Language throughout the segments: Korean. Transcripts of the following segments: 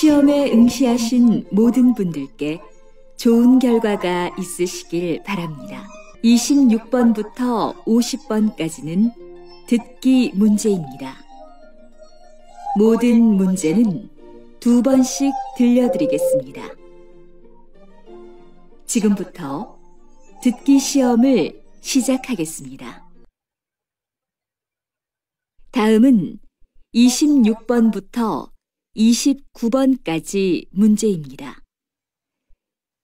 시험에 응시하신 모든 분들께 좋은 결과가 있으시길 바랍니다. 26번부터 50번까지는 듣기 문제입니다. 모든 문제는 두 번씩 들려드리겠습니다. 지금부터 듣기 시험을 시작하겠습니다. 다음은 26번부터 29번까지 문제입니다.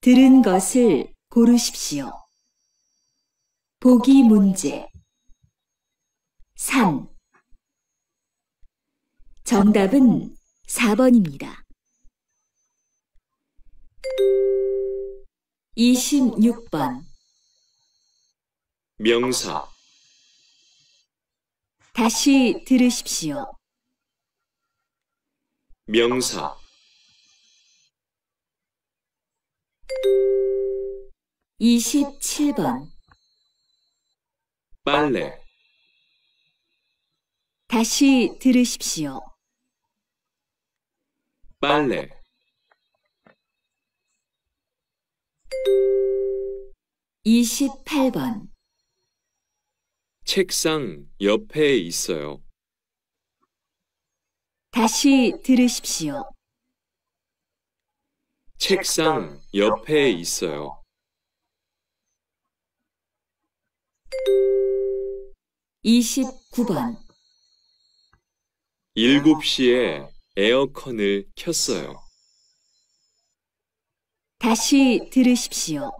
들은 것을 고르십시오. 보기 문제 3 정답은 4번입니다. 26번 명사 다시 들으십시오. 명사 2 7번 빨래 다시 들으십시오. 빨래 2 8번 책상 옆에 있어요. 다시 들으십시오. 책상 옆에 있어요. 이십번일 시에 에어컨을 켰어요. 다시 들으십시오.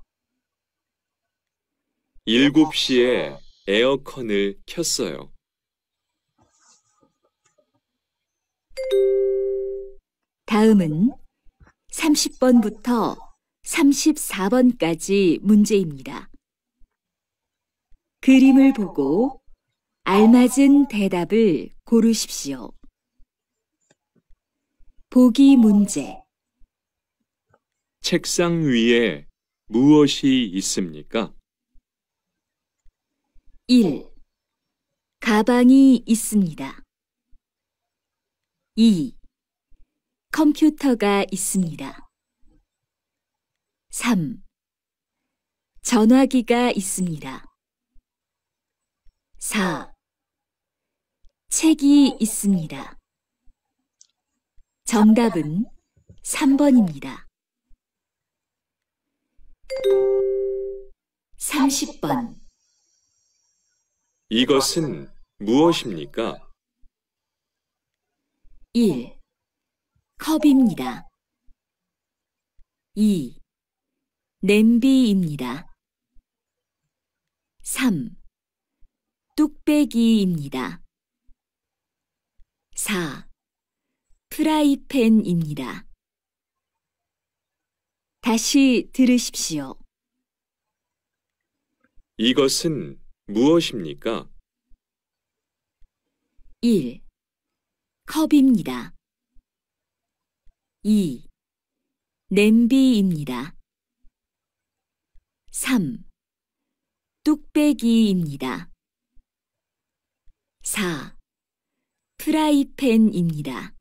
일 시에 에어컨을 켰어요. 다음은 30번부터 34번까지 문제입니다. 그림을 보고 알맞은 대답을 고르십시오. 보기 문제 책상 위에 무엇이 있습니까? 1. 가방이 있습니다. 2. 컴퓨터가 있습니다. 3. 전화기가 있습니다. 4. 책이 있습니다. 정답은 3번입니다. 30번 이것은 무엇입니까? 1. 컵입니다. 2. 냄비입니다. 3. 뚝배기입니다. 4. 프라이팬입니다. 다시 들으십시오. 이것은 무엇입니까? 1. 컵입니다. 2. 냄비입니다. 3. 뚝배기입니다. 4. 프라이팬입니다.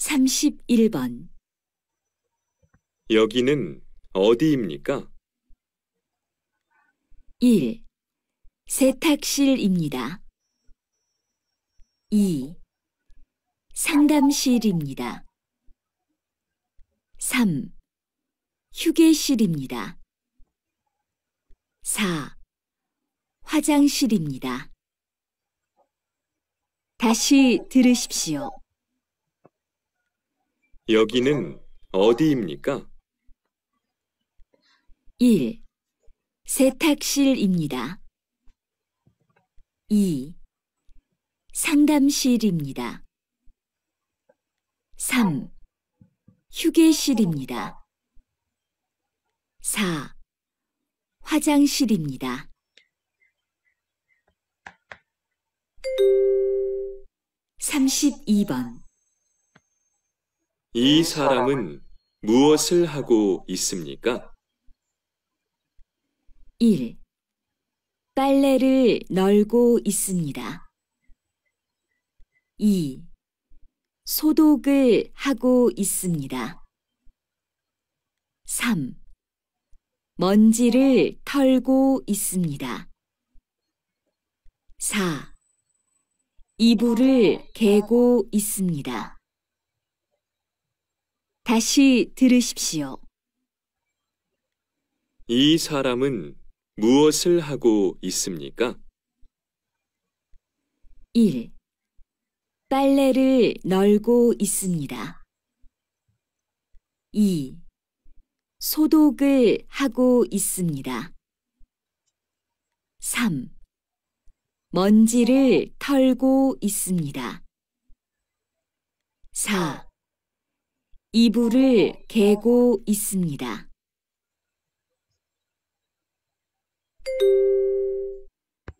31번 여기는 어디입니까? 1. 세탁실입니다. 2. 상담실입니다. 3. 휴게실입니다. 4. 화장실입니다. 다시 들으십시오. 여기는 어디입니까? 1. 세탁실입니다. 2. 상담실입니다. 3. 휴게실입니다. 4. 화장실입니다. 32번 이 사람은 무엇을 하고 있습니까? 1. 빨래를 널고 있습니다. 2. 소독을 하고 있습니다. 3. 먼지를 털고 있습니다. 4. 이불을 개고 있습니다. 다시 들으십시오. 이 사람은 무엇을 하고 있습니까? 1. 빨래를 널고 있습니다. 2. 소독을 하고 있습니다. 3. 먼지를 털고 있습니다. 4. 이불을 개고 있습니다.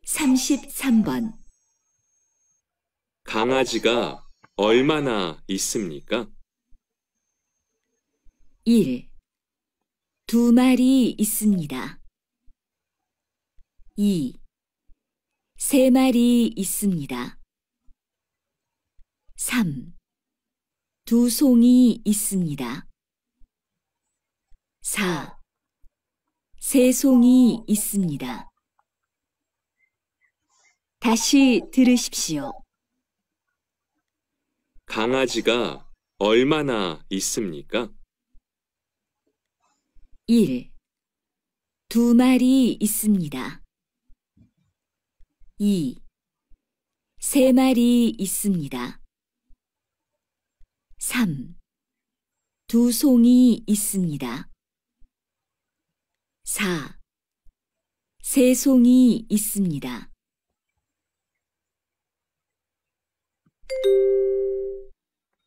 33번 강아지가 얼마나 있습니까? 1. 두 마리 있습니다. 2. 세 마리 있습니다. 3. 두 송이 있습니다. 4. 새송이 있습니다. 다시 들으십시오. 강아지가 얼마나 있습니까? 1. 두 마리 있습니다. 2. 세 마리 있습니다. 3. 두 송이 있습니다. 4. 새송이 있습니다.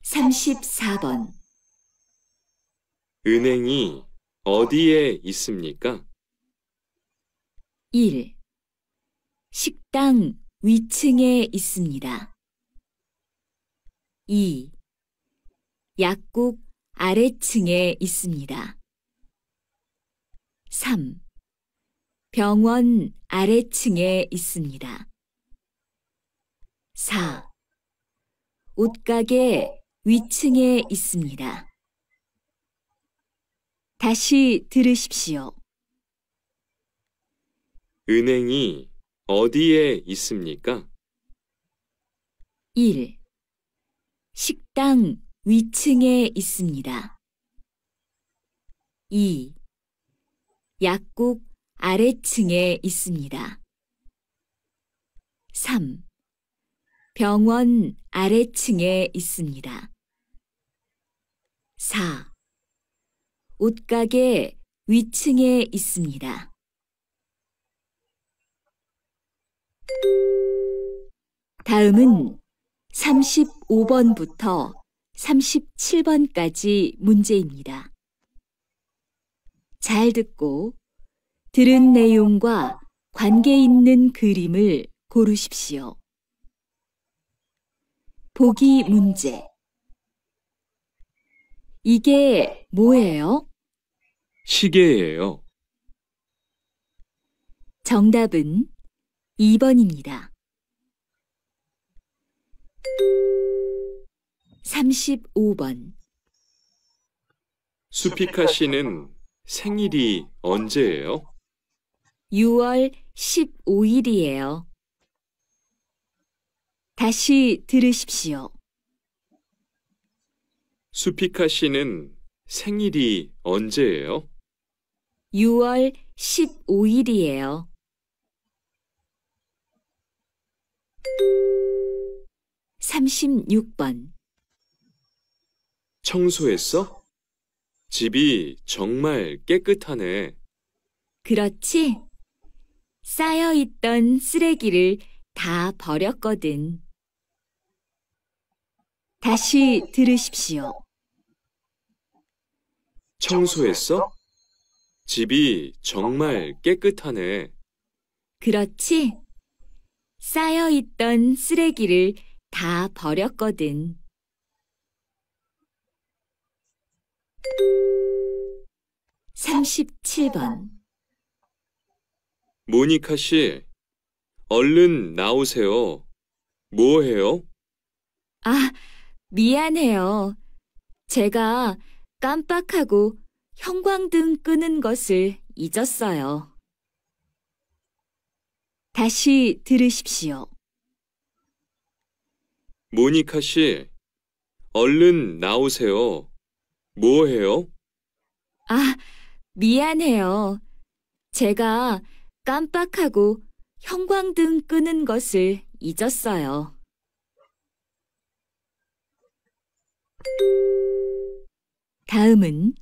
34번 은행이 어디에 있습니까? 1. 식당 위층에 있습니다. 2. 약국 아래층에 있습니다. 3. 병원 아래층에 있습니다. 4. 옷가게 위층에 있습니다. 다시 들으십시오. 은행이 어디에 있습니까? 1. 식당 위층에 있습니다. 2. 약국 아래층에 있습니다. 3. 병원 아래층에 있습니다. 4. 옷가게 위층에 있습니다. 다음은 35번부터 37번까지 문제입니다. 잘 듣고 들은 내용과 관계 있는 그림을 고르십시오. 보기 문제 이게 뭐예요? 시계예요. 정답은 2번입니다. 35번 수피카 씨는 생일이 언제예요? 6월 15일이에요. 다시 들으십시오. 수피카 씨는 생일이 언제예요? 6월 15일이에요. 3 6번 청소했어? 집이 정말 깨끗하네. 그렇지? 쌓여있던 쓰레기를 다 버렸거든. 다시 들으십시오. 청소했어? 집이 정말 깨끗하네. 그렇지? 쌓여있던 쓰레기를 다 버렸거든. 37번 모니카 씨, 얼른 나오세요. 뭐 해요? 아, 미안해요. 제가 깜빡하고 형광등 끄는 것을 잊었어요. 다시 들으십시오. 모니카 씨, 얼른 나오세요. 뭐 해요? 아, 미안해요. 제가 깜빡하고 형광등 끄는 것을 잊었어요. 다음은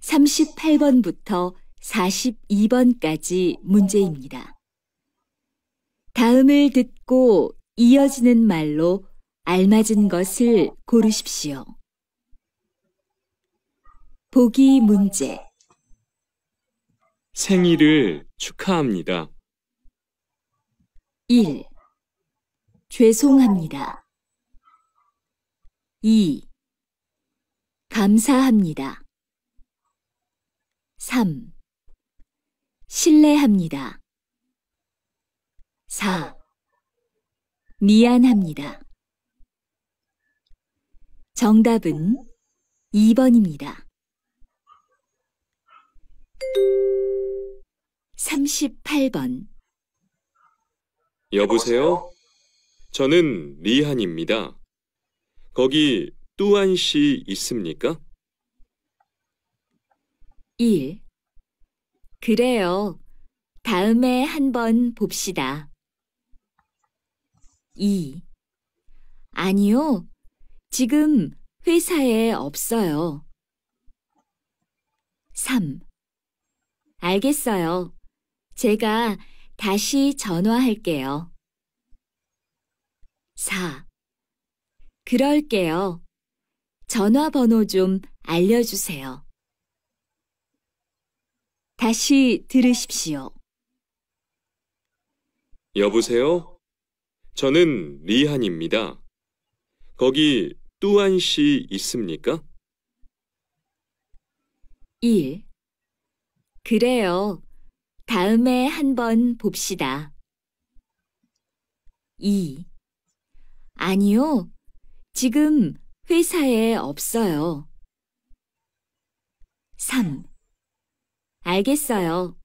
38번부터 42번까지 문제입니다. 다음을 듣고 이어지는 말로 알맞은 것을 고르십시오. 보기 문제 생일을 축하합니다. 1. 죄송합니다. 2. 감사합니다. 3. 신뢰합니다. 4. 미안합니다. 정답은 2번입니다. 38번 여보세요? 저는 리한입니다. 거기 뚜안 씨 있습니까? 1. 그래요. 다음에 한번 봅시다. 2. 아니요. 지금 회사에 없어요. 3. 알겠어요. 제가 다시 전화할게요. 4. 그럴게요. 전화번호 좀 알려주세요. 다시 들으십시오. 여보세요? 저는 리한입니다. 거기 뚜안 씨 있습니까? 1. 그래요. 다음에 한번 봅시다. 2. 아니요. 지금 회사에 없어요. 3. 알겠어요.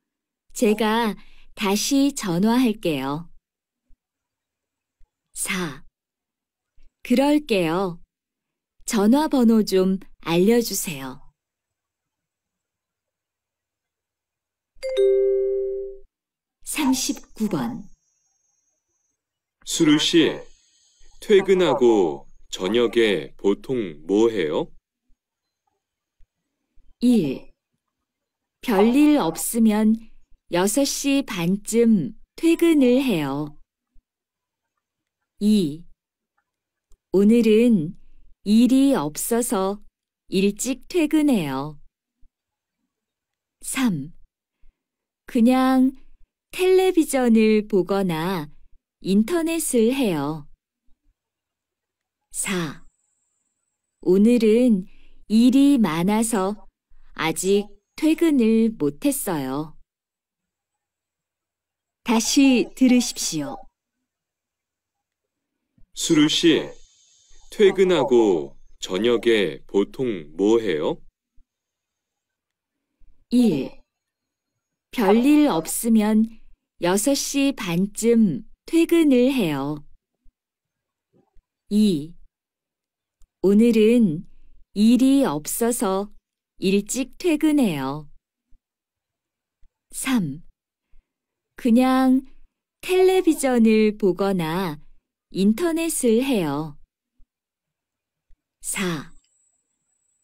제가 다시 전화할게요. 4. 그럴게요. 전화번호 좀 알려주세요. 39번 수루 씨, 퇴근하고 저녁에 보통 뭐 해요? 1. 별일 없으면 6시 반쯤 퇴근을 해요. 2. 오늘은 일이 없어서 일찍 퇴근해요. 3. 그냥 텔레비전을 보거나 인터넷을 해요. 4. 오늘은 일이 많아서 아직 퇴근을 못했어요. 다시 들으십시오. 수루 씨, 퇴근하고 저녁에 보통 뭐 해요? 1. 별일 없으면 6시 반쯤 퇴근을 해요. 2. 오늘은 일이 없어서 일찍 퇴근해요. 3. 그냥 텔레비전을 보거나 인터넷을 해요. 4.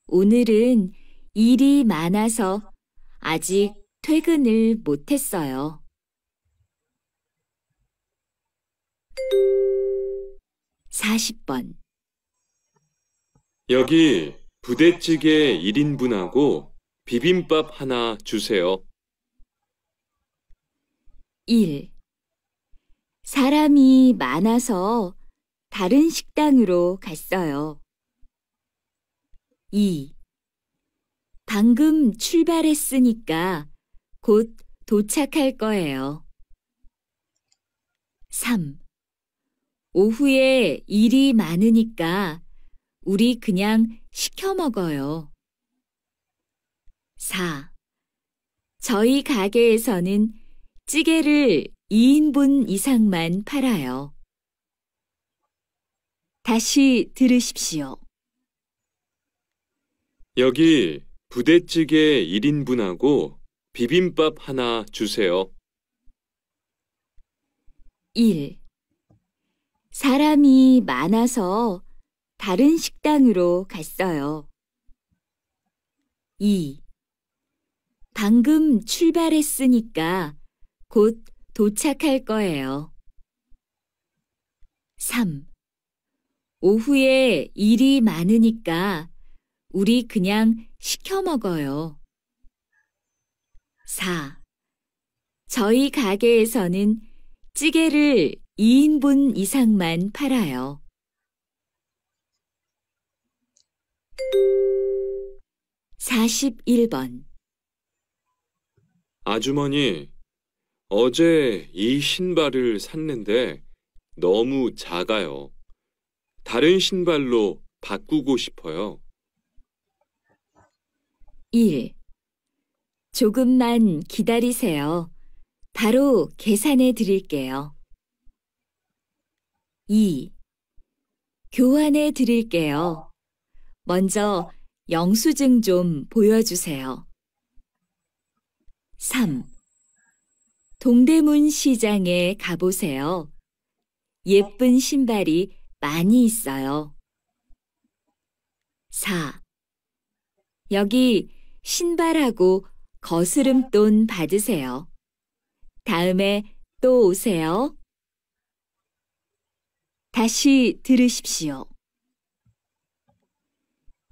오늘은 일이 많아서 아직 퇴근을 못했어요. 사십 번 여기 부대찌개 1인분하고 비빔밥 하나 주세요. 1. 사람이 많아서 다른 식당으로 갔어요. 2. 방금 출발했으니까 곧 도착할 거예요. 3. 오후에 일이 많으니까 우리 그냥 시켜 먹어요. 4. 저희 가게에서는 찌개를 2인분 이상만 팔아요. 다시 들으십시오. 여기 부대찌개 1인분하고 비빔밥 하나 주세요. 1. 사람이 많아서 다른 식당으로 갔어요. 2. 방금 출발했으니까 곧 도착할 거예요. 3. 오후에 일이 많으니까 우리 그냥 시켜 먹어요. 4. 저희 가게에서는 찌개를 2인분 이상만 팔아요. 41번 아주머니, 어제 이 신발을 샀는데 너무 작아요. 다른 신발로 바꾸고 싶어요. 1. 조금만 기다리세요. 바로 계산해 드릴게요. 2. 교환해 드릴게요. 먼저 영수증 좀 보여주세요. 3. 동대문 시장에 가보세요. 예쁜 신발이 많이 있어요. 4. 여기 신발하고 거스름돈 받으세요. 다음에 또 오세요. 다시 들으십시오.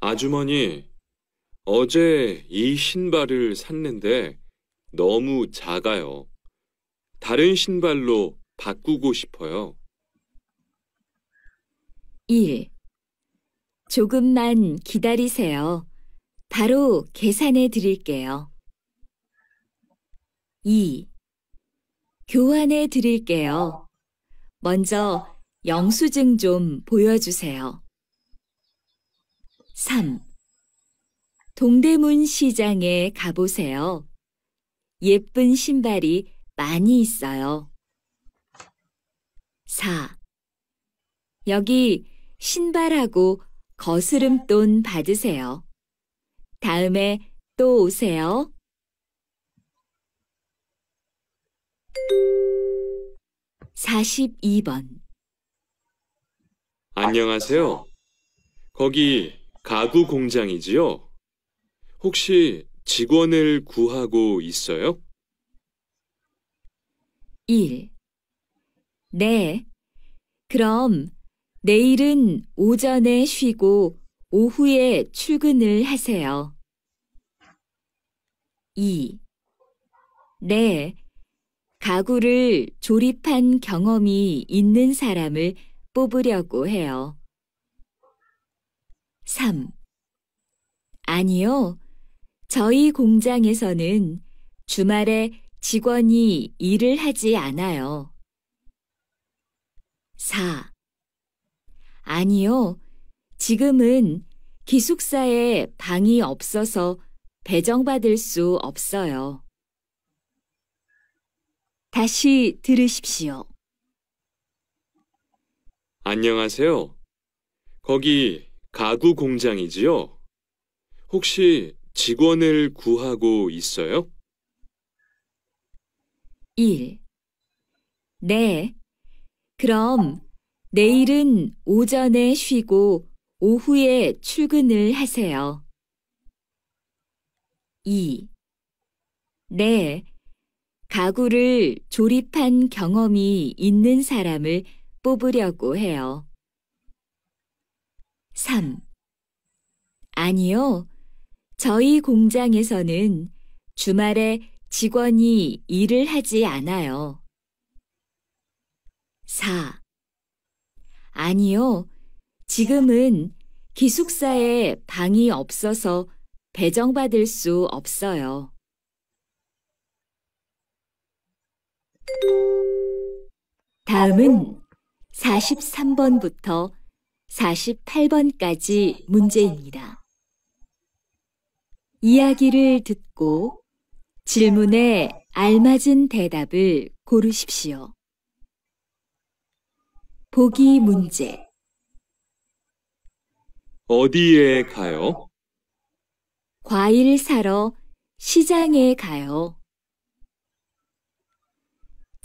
아주머니, 어제 이 신발을 샀는데 너무 작아요. 다른 신발로 바꾸고 싶어요. 1. 조금만 기다리세요. 바로 계산해 드릴게요. 2. 교환해 드릴게요. 먼저 영수증 좀 보여주세요. 3. 동대문 시장에 가보세요. 예쁜 신발이 많이 있어요. 4. 여기 신발하고 거스름돈 받으세요. 다음에 또 오세요. 42번 안녕하세요. 거기 가구 공장이지요? 혹시 직원을 구하고 있어요? 1. 네. 그럼 내일은 오전에 쉬고 오후에 출근을 하세요. 2. 네. 가구를 조립한 경험이 있는 사람을 뽑으려고 해요. 3. 아니요. 저희 공장에서는 주말에 직원이 일을 하지 않아요. 4. 아니요. 지금은 기숙사에 방이 없어서 배정받을 수 없어요. 다시 들으십시오. 안녕하세요. 거기 가구 공장이지요? 혹시 직원을 구하고 있어요? 1. 네. 그럼 내일은 오전에 쉬고 오후에 출근을 하세요. 2. 네. 가구를 조립한 경험이 있는 사람을 뽑으려고 해요. 3. 아니요. 저희 공장에서는 주말에 직원이 일을 하지 않아요. 4. 아니요. 지금은 기숙사에 방이 없어서 배정받을 수 없어요. 다음은 43번부터 48번까지 문제입니다. 이야기를 듣고 질문에 알맞은 대답을 고르십시오. 보기 문제 어디에 가요? 과일 사러 시장에 가요.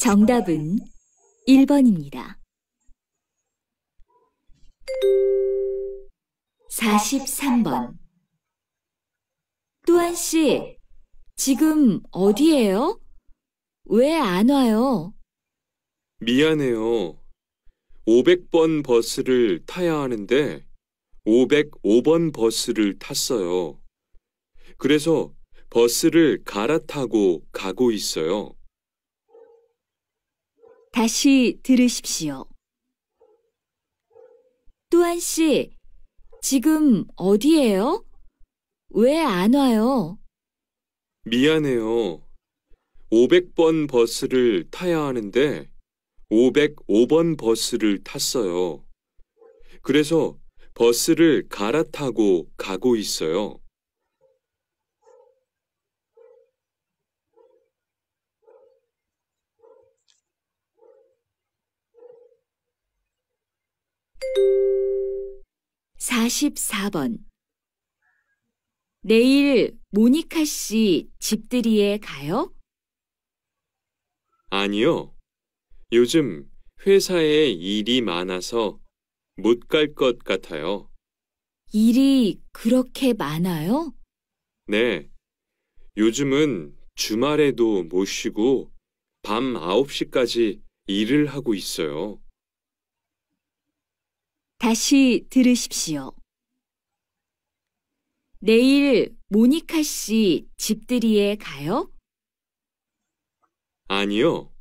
정답은 1번입니다. 43번 또한 씨, 지금 어디에요? 왜 안 와요? 미안해요. 500번 버스를 타야 하는데 505번 버스를 탔어요. 그래서 버스를 갈아타고 가고 있어요. 다시 들으십시오. 뚜안 씨, 지금 어디에요? 왜 안 와요? 미안해요. 500번 버스를 타야 하는데 505번 버스를 탔어요. 그래서 버스를 갈아타고 가고 있어요. 44번 내일 모니카 씨 집들이에 가요? 아니요. 요즘 회사에 일이 많아서 못 갈 것 같아요. 일이 그렇게 많아요? 네. 요즘은 주말에도 못 쉬고 밤 9시까지 일을 하고 있어요. 다시 들으십시오. 내일 모니카 씨 집들이에 가요? 아니요.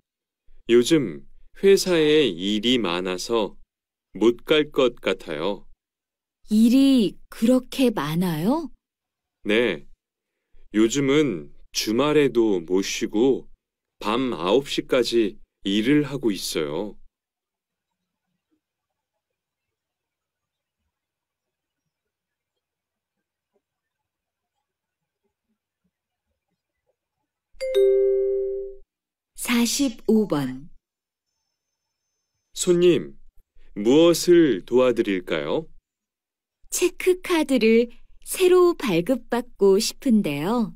요즘 회사에 일이 많아서 못 갈 것 같아요. 일이 그렇게 많아요? 네. 요즘은 주말에도 못 쉬고 밤 9시까지 일을 하고 있어요. 45번 손님, 무엇을 도와드릴까요? 체크카드를 새로 발급받고 싶은데요.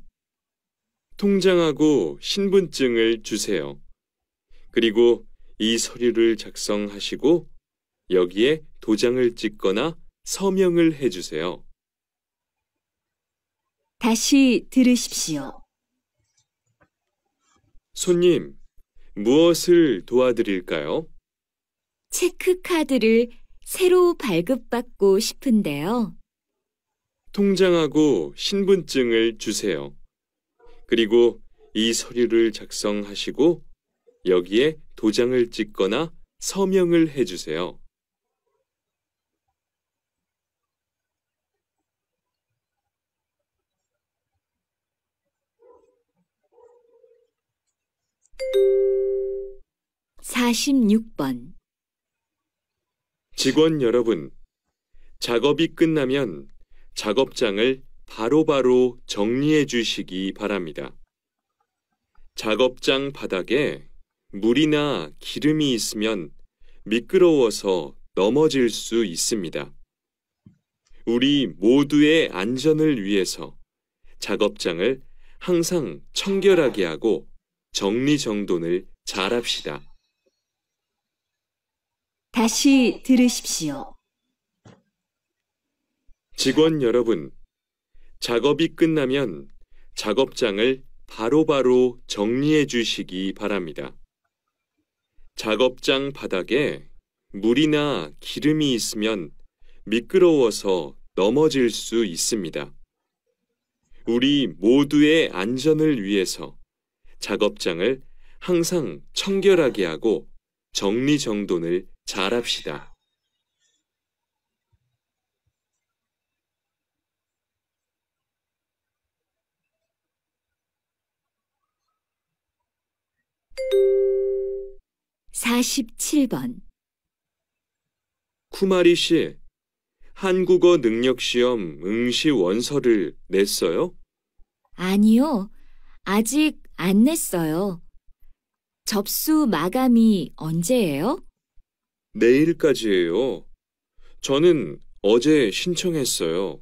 통장하고 신분증을 주세요. 그리고 이 서류를 작성하시고 여기에 도장을 찍거나 서명을 해주세요. 다시 들으십시오. 손님, 무엇을 도와드릴까요? 체크카드를 새로 발급받고 싶은데요. 통장하고 신분증을 주세요. 그리고 이 서류를 작성하시고 여기에 도장을 찍거나 서명을 해주세요. 46번 직원 여러분, 작업이 끝나면 작업장을 바로바로 바로 정리해 주시기 바랍니다. 작업장 바닥에 물이나 기름이 있으면 미끄러워서 넘어질 수 있습니다. 우리 모두의 안전을 위해서 작업장을 항상 청결하게 하고 정리정돈을 잘합시다. 다시 들으십시오. 직원 여러분, 작업이 끝나면 작업장을 바로바로 바로 정리해 주시기 바랍니다. 작업장 바닥에 물이나 기름이 있으면 미끄러워서 넘어질 수 있습니다. 우리 모두의 안전을 위해서 작업장을 항상 청결하게 하고 정리정돈을 잘합시다. 사십번 쿠마리 씨, 한국어 능력 시험 응시 원서를 냈어요? 아니요. 아직 안 냈어요. 접수 마감이 언제예요? 내일까지예요. 저는 어제 신청했어요.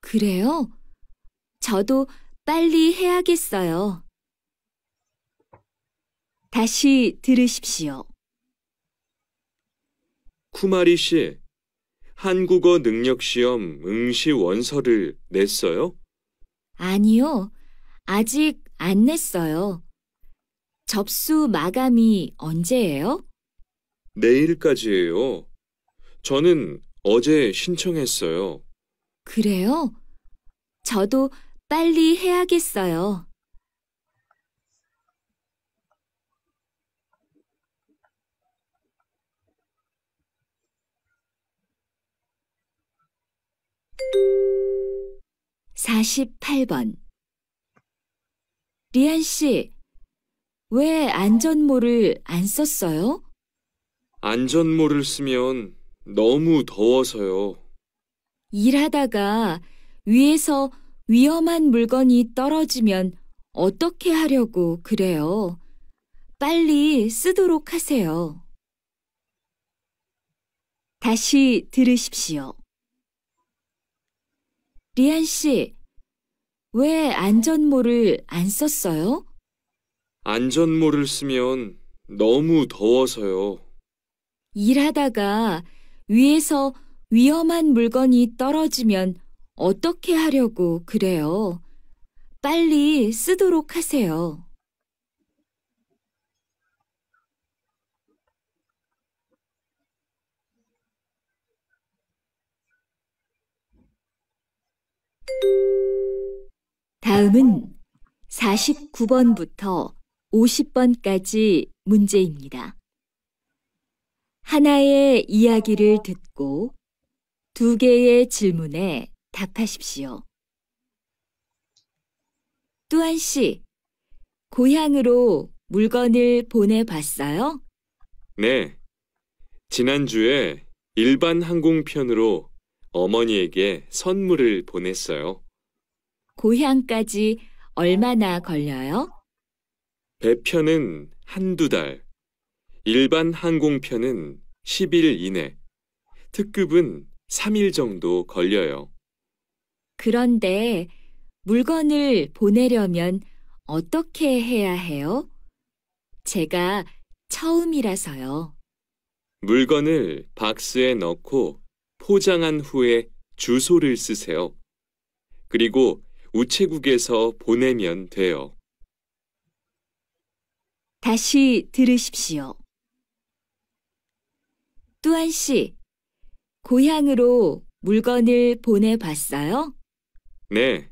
그래요? 저도 빨리 해야겠어요. 다시 들으십시오. 쿠마리 씨, 한국어 능력시험 응시 원서를 냈어요? 아니요, 아직 안 냈어요. 접수 마감이 언제예요? 내일까지예요. 저는 어제 신청했어요. 그래요? 저도 빨리 해야겠어요. 사십번 리안 씨, 왜 안전모를 안 썼어요? 안전모를 쓰면 너무 더워서요. 일하다가 위에서 위험한 물건이 떨어지면 어떻게 하려고 그래요? 빨리 쓰도록 하세요. 다시 들으십시오. 리안 씨, 왜 안전모를 안 썼어요? 안전모를 쓰면 너무 더워서요. 일하다가 위에서 위험한 물건이 떨어지면 어떻게 하려고 그래요? 빨리 쓰도록 하세요. 다음은 49번부터 50번까지 문제입니다. 하나의 이야기를 듣고 두 개의 질문에 답하십시오. 또한 씨, 고향으로 물건을 보내봤어요? 네. 지난주에 일반 항공편으로 어머니에게 선물을 보냈어요. 고향까지 얼마나 걸려요? 배편은 한두 달. 일반 항공편은 10일 이내, 특급은 3일 정도 걸려요. 그런데 물건을 보내려면 어떻게 해야 해요? 제가 처음이라서요. 물건을 박스에 넣고 포장한 후에 주소를 쓰세요. 그리고 우체국에서 보내면 돼요. 다시 들으십시오. 또한 씨, 고향으로 물건을 보내봤어요? 네.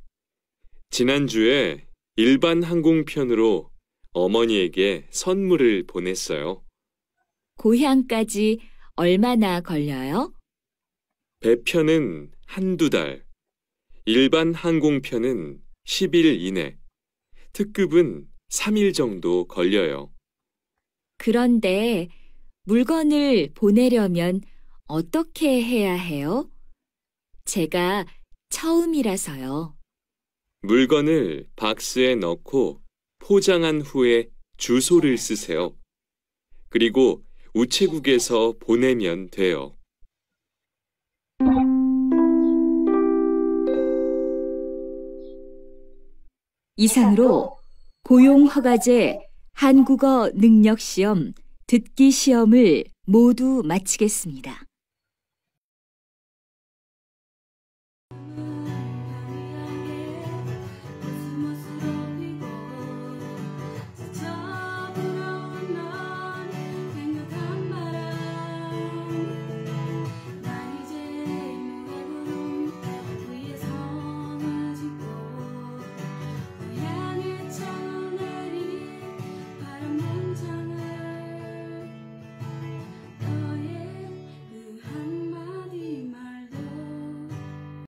지난주에 일반 항공편으로 어머니에게 선물을 보냈어요. 고향까지 얼마나 걸려요? 배편은 한두 달, 일반 항공편은 10일 이내, 특급은 3일 정도 걸려요. 그런데 물건을 보내려면 어떻게 해야 해요? 제가 처음이라서요. 물건을 박스에 넣고 포장한 후에 주소를 쓰세요. 그리고 우체국에서 보내면 돼요. 이상으로 고용허가제 한국어 능력시험 듣기 시험을 모두 마치겠습니다.